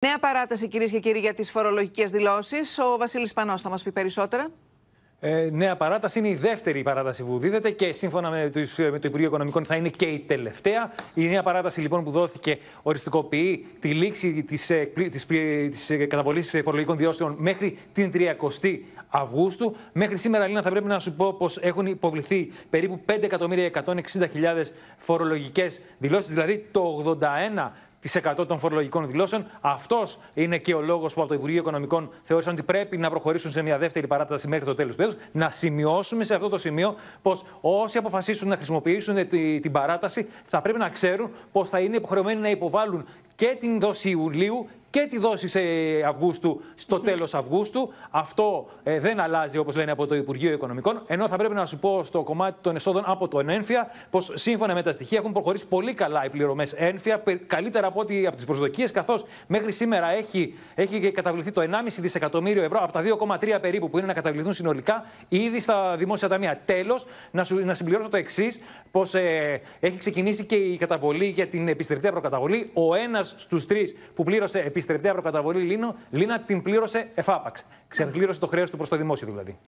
Νέα παράταση κυρίες και κύριοι για τις φορολογικές δηλώσεις. Ο Βασίλης Πανός θα μας πει περισσότερα. Ε, νέα παράταση είναι η δεύτερη παράταση που δίδεται και σύμφωνα με το, με Υπουργείο Οικονομικών θα είναι και η τελευταία. Η νέα παράταση λοιπόν που δόθηκε οριστικοποιεί τη λήξη της, ε, της, ε, καταβολής φορολογικών διώσεων μέχρι την 30η Αυγούστου. Μέχρι σήμερα, Λίνα, θα πρέπει να σου πω πως έχουν υποβληθεί περίπου 5.160.000 φορολογικές δηλώσεις, δηλαδή το 81 100% των φορολογικών δηλώσεων. Αυτός είναι και ο λόγος που από το Υπουργείο Οικονομικών θεώρησαν ότι πρέπει να προχωρήσουν σε μια δεύτερη παράταση μέχρι το τέλος του έτους. Να σημειώσουμε σε αυτό το σημείο πως όσοι αποφασίσουν να χρησιμοποιήσουν την παράταση θα πρέπει να ξέρουν πως θα είναι υποχρεωμένοι να υποβάλουν και την δόση Ιουλίου και τη δόση σε Αυγούστου στο τέλος Αυγούστου. Αυτό ε, δεν αλλάζει, όπως λένε από το Υπουργείο Οικονομικών. Ενώ θα πρέπει να σου πω στο κομμάτι των εσόδων από το ΕΝΦΙΑ, πως σύμφωνα με τα στοιχεία έχουν προχωρήσει πολύ καλά οι πληρωμές ΕΝΦΙΑ, καλύτερα από, ό,τι από τις προσδοκίες, καθώς μέχρι σήμερα έχει, έχει καταβληθεί το 1,5 δισεκατομμύριο ευρώ από τα 2,3 περίπου που είναι να καταβληθούν συνολικά ήδη στα δημόσια ταμεία. Τέλος, να, να συμπληρώσω το εξής, πως ε, έχει ξεκινήσει και η καταβολή για την επιστρεπτή προκαταβολή. Ο ένας στους τρεις που πλήρωσε προκαταβολή λίνο, Λίνα την πλήρωσε εφάπαξ. Ξεπλήρωσε το χρέος του προς το δημόσιο δηλαδή.